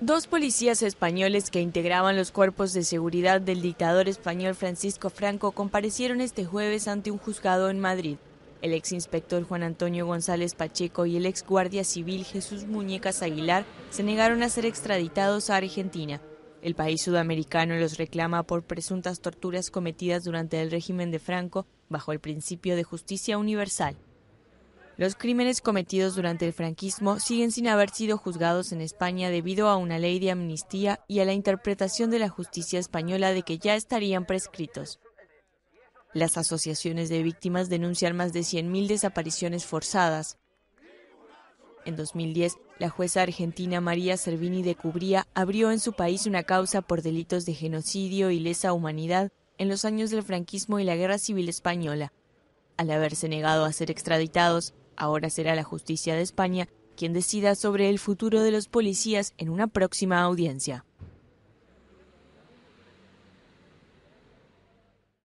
Dos policías españoles que integraban los cuerpos de seguridad del dictador español Francisco Franco comparecieron este jueves ante un juzgado en Madrid. El inspector Juan Antonio González Pacheco y el ex guardia civil Jesús Muñecas Aguilar se negaron a ser extraditados a Argentina. El país sudamericano los reclama por presuntas torturas cometidas durante el régimen de Franco bajo el principio de justicia universal. Los crímenes cometidos durante el franquismo siguen sin haber sido juzgados en España debido a una ley de amnistía y a la interpretación de la justicia española de que ya estarían prescritos. Las asociaciones de víctimas denuncian más de 100.000 desapariciones forzadas. En 2010, la jueza argentina María Servini de Cubría abrió en su país una causa por delitos de genocidio y lesa humanidad en los años del franquismo y la Guerra Civil Española. Al haberse negado a ser extraditados, Ahora será la justicia de España quien decida sobre el futuro de los policías en una próxima audiencia.